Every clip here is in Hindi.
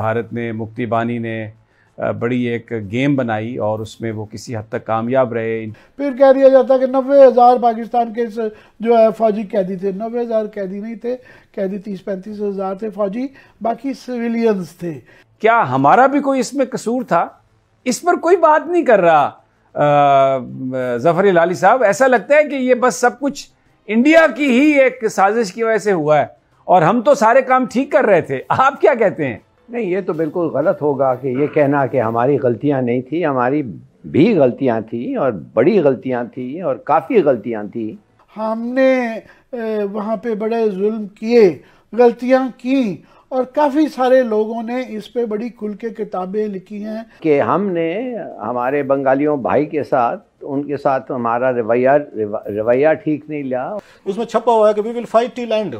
भारत ने मुक्ति बानी ने बड़ी एक गेम बनाई और उसमें वो किसी हद तक कामयाब रहे फिर कह दिया जाता कि नब्बे हज़ार पाकिस्तान के जो है फौजी कैदी थे नब्बे हज़ार कैदी नहीं थे कैदी तीस पैंतीस हज़ार थे फौजी बाकी सिविलियंस थे क्या हमारा भी कोई इसमें कसूर था इस पर कोई बात नहीं कर रहा जफर लाली साहब ऐसा लगता है कि ये बस सब कुछ इंडिया की ही एक साजिश की वजह से हुआ है और हम तो सारे काम ठीक कर रहे थे आप क्या कहते हैं नहीं ये तो बिल्कुल गलत होगा कि ये कहना कि हमारी गलतियां नहीं थी हमारी भी गलतियां थी और बड़ी गलतियां थी और काफ़ी गलतियां थी हमने वहाँ पे बड़े जुल्म किए गलतियां की और काफ़ी सारे लोगों ने इस पे बड़ी खुल के किताबें लिखी हैं कि हमने हमारे बंगालियों भाई के साथ उनके साथ हमारा रवैया रवैया ठीक नहीं लिया उसमें छपा हुआ है कि we will fight till end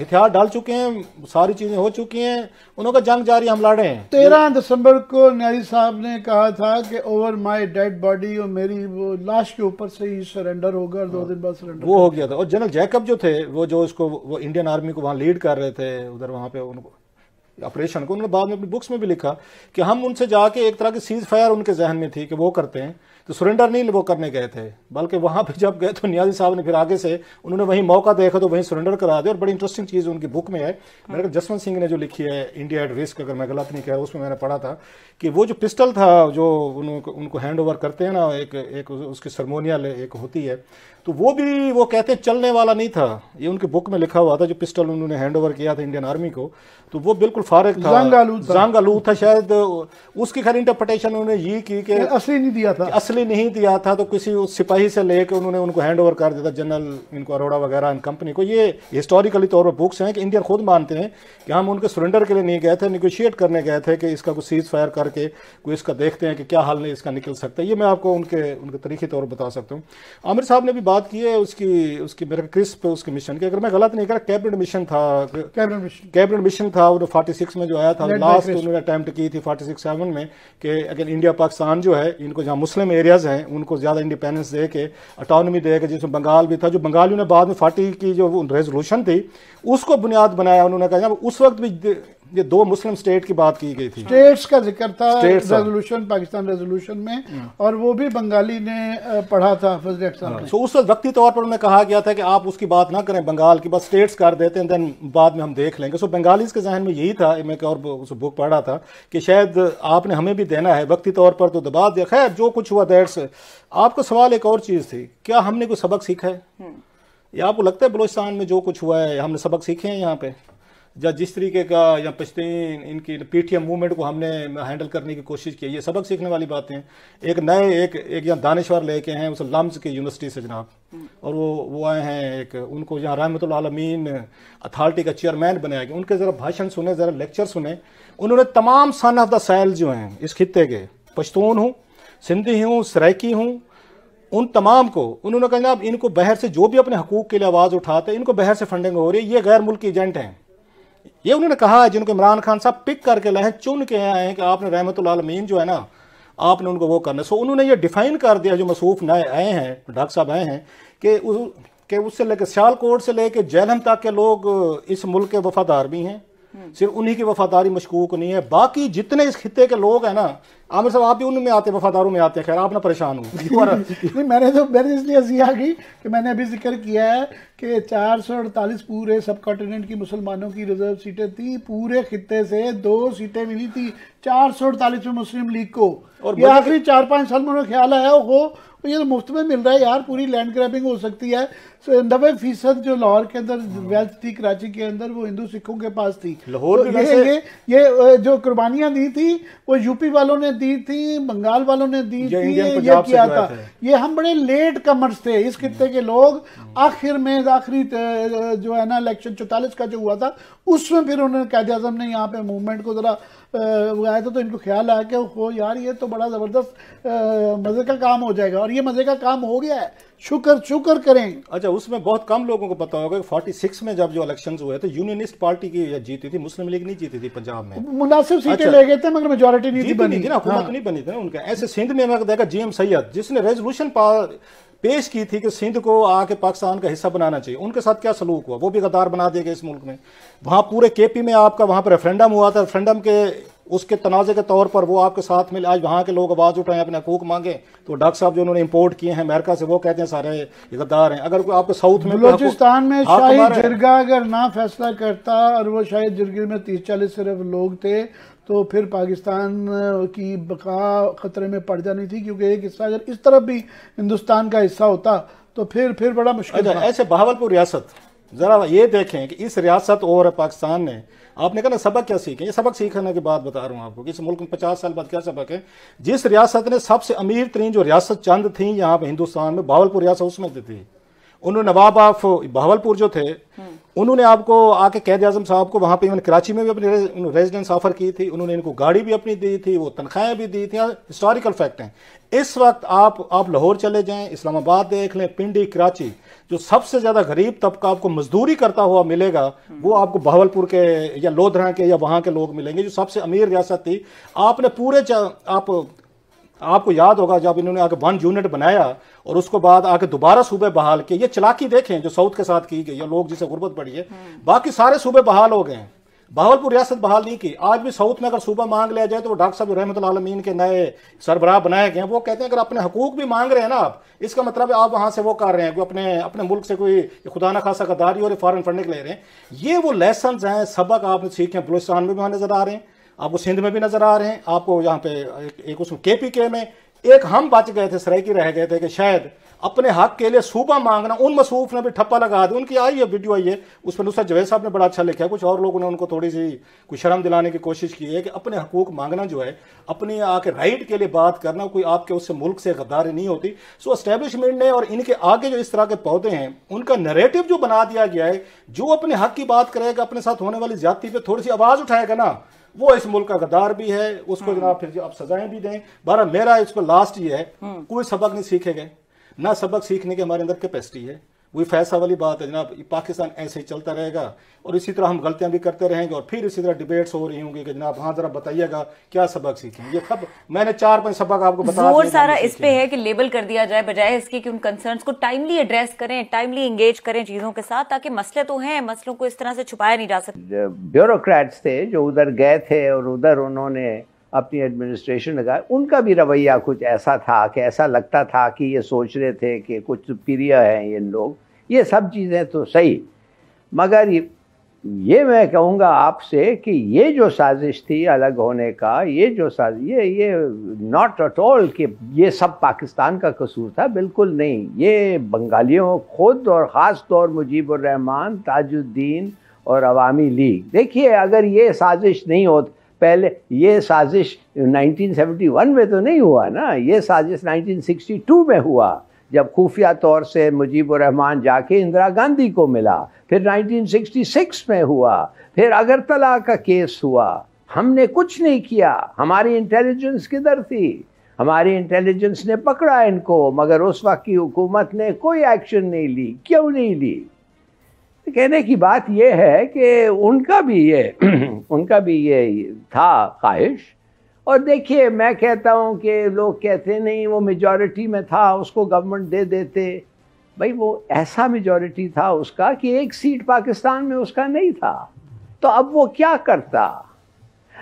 हथियार डाल चुके हैं सारी चीजें हो चुकी हैं उन्होंने जंग जारी हम लड़े हैं तेरह दिसंबर को न्यायी साहब ने कहा था कि ओवर माय डेड बॉडी और मेरी वो लाश के ऊपर से ही सरेंडर होगा और दो दिन बाद सरेंडर वो हो गया था और जनरल जैकब जो थे वो जो उसको वो इंडियन आर्मी को वहाँ लीड कर रहे थे उधर वहाँ पे उनको ऑपरेशन को उन्होंने बाद में अपनी बुक्स में भी लिखा कि हम उनसे जाके एक तरह की सीज फायर उनके जहन में थी कि वो करते हैं तो सुरेंडर नहीं वो करने गए थे बल्कि वहां पर जब गए तो नियाजी साहब ने फिर आगे से उन्होंने वहीं मौका देखा तो वहीं सुरेंडर करा दिया और बड़ी इंटरेस्टिंग चीज़ उनकी बुक में है मेरे ख्याल जसवंत सिंह ने जो लिखी है इंडिया एट रिस्क अगर मैं गलत नहीं कह उसमें मैंने पढ़ा था कि वो जो पिस्टल था जो उनको उनको हैंड ओवर करते हैं ना एक एक उसकी सरमोनिया एक होती है तो वो भी वो कहते हैं चलने वाला नहीं था ये उनकी बुक में लिखा हुआ था जो पिस्टल उन्होंने हैंड ओवर किया था इंडियन आर्मी को तो वो बिल्कुल फारग था जंग आलू था, जंग आलू था शायद उसकी खैर इंटरप्रटेशन उन्होंने ये की कि असली नहीं दिया था असली नहीं दिया था तो किसी उस सिपाही से लेके उन्होंने उनको हैंड ओवर कर दिया था जनरल इनको अरोड़ा वगैरह इन कंपनी को ये हिस्टोरिकली तौर पर बुक्स हैं कि इंडियन खुद मानते हैं कि हम उनके सरेंडर के लिए नहीं गए थे निगोशिएट करने गए थे कि इसका कुछ सीज फायर करके कोई इसका देखते हैं कि क्या हाल नहीं इसका निकल सकता है ये मैं आपको उनके उनके तरीके तौर पर बता सकता हूँ आमिर साहब ने भी बात की है उसकी उसकी मेरे क्रिस्प उसके मिशन की अगर मैं गलत नहीं कर कैबिनेट मिशन था कैबिनेट मिशन था और 46 में जो आया था लास्ट उन्होंने अटैम्प्ट की थी 46 सेवन में कि अगर इंडिया पाकिस्तान जो है इनको जहाँ मुस्लिम एरियाज़ हैं उनको ज़्यादा इंडिपेंडेंस दे के अटोनमी दे के जिसमें बंगाल भी था जो बंगालियों ने बाद में फाटी की जो रेजोल्यूशन थी उसको बुनियाद बनाया उन्होंने कहा उस वक्त भी ये दो मुस्लिम स्टेट की बात की गई थी स्टेट्स का जिक्र था रेजोल्यूशन पाकिस्तान रेजोल्यूशन में हाँ। और वो भी बंगाली ने पढ़ा था फजल साहब सो उस वक्त तौर पर उन्हें कहा गया था कि आप उसकी बात ना करें बंगाल की बस स्टेट्स कर देते हैं देन बाद में हम देख लेंगे सो बंगालीज के जहन में यही था था मैं और और बुक पढ़ रहा था कि शायद आपने हमें भी देना है वक्ती तौर पर तो दबा दिया खैर जो कुछ हुआ दैट्स आपका सवाल एक और चीज़ थी क्या हमने कोई सबक सीखा है हम्म। या आपको लगता है बलोचिस्तान में जो कुछ हुआ है हमने सबक सीखे हैं यहाँ पे या जिस तरीके का या पश्तीन इनकी पीटीएम मूवमेंट को हमने हैंडल करने की कोशिश की ये सबक सीखने वाली बातें एक नए एक एक यहाँ दानश्वर लेके हैं उस लम्स की यूनिवर्सिटी से जनाब हम्म। और वो वो आए हैं एक उनको यहाँ रहमतमीन अथॉरिटी का चेयरमैन बनाया गया उनके ज़रा भाषण सुने ज़रा लेक्चर सुने उन्होंने तमाम सन ऑफ द सैल जो हैं इस खत्े के पश्तून हूँ सिंधी हूँ सराइकी हूँ उन तमाम को उन्होंने कहा जनाब इनको बहर से जो भी अपने हकूक़ के लिए आवाज़ उठाते हैं इनको बहर से फंडिंग हो रही है ये गैर मुल्की एजेंट हैं ये उन्होंने कहा है जिनको इमरान खान साहब पिक करके लाए हैं चुन के आए हैं कि आपने रहमत लालमीन जो है ना आपने उनको वो करना सो उन्होंने ये डिफाइन कर दिया जो मसरूफ नए आए हैं डॉक्टर साहब आए हैं कि उस कि उससे लेकर सियालकोट से लेकर जैलम तक के लोग इस मुल्क के वफादार भी हैं सिर्फ उन्हीं की वफादारी मशकूक नहीं है बाकी जितने इस खत्े के लोग हैं ना आमिर साहब आप भी उनमें आते हैं वफादारों में आते हैं खैर आप ना परेशान हो नहीं मैंने तो मैंने तो इसलिए अजिया की कि मैंने अभी जिक्र किया है कि चार सौ अड़तालीस पूरे सब कॉन्टिनेंट की मुसलमानों की रिजर्व सीटें थी पूरे खत्े से दो सीटें मिली थी चार सौ अड़तालीस में मुस्लिम लीग को और आखिरी चार पाँच साल में उन्होंने ख्याल आया हो तो ये तो मुफ्त में मिल रहा है यार पूरी लैंड ग्रैबिंग हो सकती है तो नब्बे फीसद जो लाहौर के अंदर वेल्थ थी कराची के अंदर वो हिंदू सिखों के पास थी लाहौर तो ये, ये ये जो कुर्बानियां दी थी वो यूपी वालों ने दी थी बंगाल वालों ने दी थी ये किया था ये हम बड़े लेट कमर्स थे इस खत्ते के लोग आखिर में आखिरी जो है ना इलेक्शन चौतालीस का जो हुआ था उसमें फिर उन्होंने कैद आजम ने यहाँ पे मूवमेंट को ज़रा उगाया था तो इनको ख्याल आया कि हो यार ये तो बड़ा ज़बरदस्त मज़े का काम हो जाएगा और ये मजे का काम हो गया है शुक्र शुक्र करें अच्छा उसमें बहुत कम लोगों को पता होगा कि 46 में जब जो इलेक्शन हुए थे यूनियनिस्ट पार्टी की जीती थी मुस्लिम लीग नहीं जीती थी पंजाब में मुनासिब सीटें अच्छा, ले गए थे मगर मेजोरिटी नहीं थी बनी थी ना हुकूमत हाँ। नहीं बनी थी ना उनका ऐसे सिंध में देखा जी एम सैयद जिसने रेजोल्यूशन पेश की थी कि सिंध को आके पाकिस्तान का हिस्सा बनाना चाहिए उनके साथ क्या सलूक हुआ वो भी गद्दार बना दिया गया इस मुल्क में वहाँ पूरे केपी में आपका वहाँ पर रेफरेंडम हुआ था रेफरेंडम के उसके तनाज़े के तौर पर वो आपके साथ मिले आज वहाँ के लोग आवाज़ उठाएं अपने हकूक मांगे तो डॉक्टर साहब जो उन्होंने इम्पोर्ट किए हैं अमेरिका से वो कहते हैं सारे गद्दार हैं अगर आपके साउथ में बलोचिस्तान में शाही जिरगा अगर ना फैसला करता और वो शाही जिरगे में तीस चालीस सिर्फ लोग थे तो फिर पाकिस्तान की बका ख़तरे में पड़ जानी थी क्योंकि एक हिस्सा अगर इस तरफ भी हिंदुस्तान का हिस्सा होता तो फिर फिर बड़ा मुश्किल अच्छा, ऐसे बहावलपुर रियासत ज़रा ये देखें कि इस रियासत और पाकिस्तान ने आपने कहा ना सबक क्या सीखे ये सबक सीखने के बाद बता रहा हूँ आपको कि इस मुल्क में पचास साल बाद क्या सबक है जिस रियासत ने सबसे अमीर तरीन जो रियासत चंद थी यहाँ पर हिंदुस्तान में बावलपुर रियासत उसमें थी उन्होंने नवाब ऑफ बहावलपुर जो थे उन्होंने आपको आके कैद आजम साहब को वहाँ पे इवन कराची में भी अपनी रेजिडेंस ऑफर की थी उन्होंने इनको गाड़ी भी अपनी दी थी वो तनख्वाहें भी दी थी हिस्टोरिकल हाँ, फैक्ट हैं इस वक्त आप आप लाहौर चले जाएं इस्लामाबाद देख लें पिंडी कराची जो सबसे ज़्यादा गरीब तबका आपको मजदूरी करता हुआ मिलेगा वो आपको बहावलपुर के या लोधरा के या वहाँ के लोग मिलेंगे जो सबसे अमीर रियासत थी आपने पूरे आप आपको याद होगा जब इन्होंने आगे वन यूनिट बनाया और उसको बाद आके दोबारा सूबे बहाल के ये चलाकी देखें जो साउथ के साथ की गई है लोग जिसे गुर्बत पड़ी है हम्म। बाकी सारे सूबे बहाल हो गए हैं बहावलपुर रियासत बहाल नहीं की आज भी साउथ में अगर सूबा मांग लिया जाए तो वो डॉक्टर साहब रहमत आलमीन के नए सरबराह बनाए गए हैं वो कहते हैं अगर अपने हकूक भी मांग रहे हैं ना आप इसका मतलब आप वहाँ से वो कर रहे हैं कि अपने अपने मुल्क से कोई खुदा ना खासा गद्दारी और फॉरन फंडिंग ले रहे हैं ये वो लेसन हैं सबक आपने सीखे हैं बलुस्तान में भी वहाँ नजर आ रहे हैं आपको सिंध में भी नजर आ रहे हैं आपको यहाँ पे एक, एक उसमें के पी के में एक हम बच गए थे सराइकी रह गए थे कि शायद अपने हक के लिए सूबा मांगना उन मसूफ ने भी ठप्पा लगा दिया उनकी आई है वीडियो आई है उस पर नुसरत जवेद साहब ने बड़ा अच्छा लिखा है कुछ और लोगों ने उनको थोड़ी सी कुछ शर्म दिलाने की कोशिश की है कि अपने हकूक मांगना जो है अपनी आके राइट के लिए बात करना कोई आपके उससे मुल्क से गद्दारी नहीं होती सो अस्टेब्लिशमेंट ने और इनके आगे जो इस तरह के पौधे हैं उनका नरेटिव जो बना दिया गया है जो अपने हक की बात करेगा अपने साथ होने वाली ज्यादा पर थोड़ी सी आवाज़ उठाएगा ना वो इस मुल्क का गद्दार भी है उसको हम्म। जनाब फिर आप सजाएं भी दें बारह मेरा इसको लास्ट ये है हम्म। कोई सबक नहीं सीखे गए ना सबक सीखने के हमारे अंदर कैपेसिटी है वो फैसला वाली बात है जनाब पाकिस्तान ऐसे ही चलता रहेगा और इसी तरह हम गलतियां भी करते रहेंगे और फिर इसी तरह डिबेट्स हो रही होंगी कि जनाब हाँ जरा बताइएगा क्या सबक सीखें ये खब मैंने चार पांच सबक आपको बताया और सारा इस पे है कि लेबल कर दिया जाए बजाय इसके कि उन कंसर्न को टाइमली एड्रेस करें टाइमली एंगेज करें चीजों के साथ ताकि मसले तो हैं मसलों को इस तरह से छुपाया नहीं जा सकता ब्यूरोक्रेट्स थे जो उधर गए थे और उधर उन्होंने अपनी एडमिनिस्ट्रेशन लगाए उनका भी रवैया कुछ ऐसा था कि ऐसा लगता था कि ये सोच रहे थे कि कुछ सुपीरियर हैं ये लोग ये सब चीज़ें तो सही मगर ये मैं कहूँगा आपसे कि ये जो साजिश थी अलग होने का ये जो साजिश ये ये नॉट एट ऑल कि ये सब पाकिस्तान का कसूर था बिल्कुल नहीं ये बंगालियों खुद और ख़ास तौर मुजीबुर रहमान ताजुद्दीन और अवामी लीग देखिए अगर ये साजिश नहीं होती पहले ये साजिश 1971 में तो नहीं हुआ ना ये साजिश 1962 में हुआ जब खुफिया तौर से रहमान जाके इंदिरा गांधी को मिला फिर 1966 में हुआ फिर अगरतला का केस हुआ हमने कुछ नहीं किया हमारी इंटेलिजेंस किधर थी हमारी इंटेलिजेंस ने पकड़ा इनको मगर उस वक्त की हुकूमत ने कोई एक्शन नहीं ली क्यों नहीं ली तो कहने की बात यह है कि उनका भी ये उनका भी ये था ख्वाहिश और देखिए मैं कहता हूँ कि लोग कहते नहीं वो मेजॉरिटी में था उसको गवर्नमेंट दे देते भाई वो ऐसा मेजॉरिटी था उसका कि एक सीट पाकिस्तान में उसका नहीं था तो अब वो क्या करता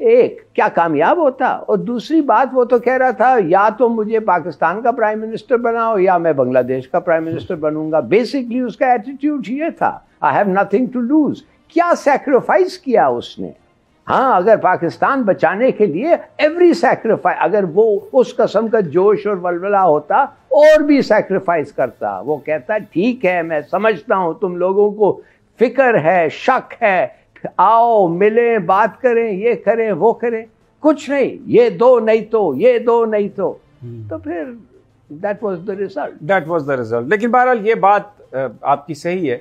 एक क्या कामयाब होता और दूसरी बात वो तो कह रहा था या तो मुझे पाकिस्तान का प्राइम मिनिस्टर बनाओ या मैं बांग्लादेश का प्राइम मिनिस्टर बनूंगा बेसिकली उसका एटीट्यूड ये था I have nothing to lose क्या सेक्रीफाइस किया उसने हाँ अगर पाकिस्तान बचाने के लिए एवरी सेक्रीफाइस अगर वो उस कसम का जोश और वलवला होता और भी सेक्रीफाइस करता वो कहता ठीक है मैं समझता हूँ तुम लोगों को फिक्र है शक है आओ मिले बात करें ये करें वो करें कुछ नहीं ये दो नहीं तो ये दो नहीं तो हम्म। तो फिर that was the result that was the result लेकिन बहरहाल ये बात आपकी सही है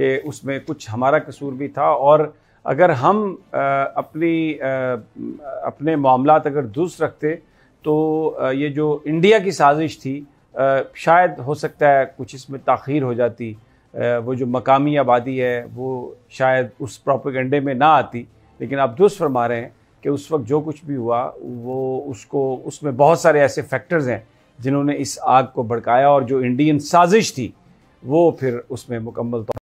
कि उसमें कुछ हमारा कसूर भी था और अगर हम अपनी अपने मामला अगर दुरुस्त रखते तो ये जो इंडिया की साजिश थी शायद हो सकता है कुछ इसमें तखीर हो जाती वो जो मकामी आबादी है वो शायद उस प्रोपेगेंडे में ना आती लेकिन आप दुरुस्त फरमा रहे हैं कि उस वक्त जो कुछ भी हुआ वो उसको उसमें बहुत सारे ऐसे फैक्टर्स हैं जिन्होंने इस आग को भड़काया और जो इंडियन साजिश थी वो फिर उसमें मुकम्मल तौर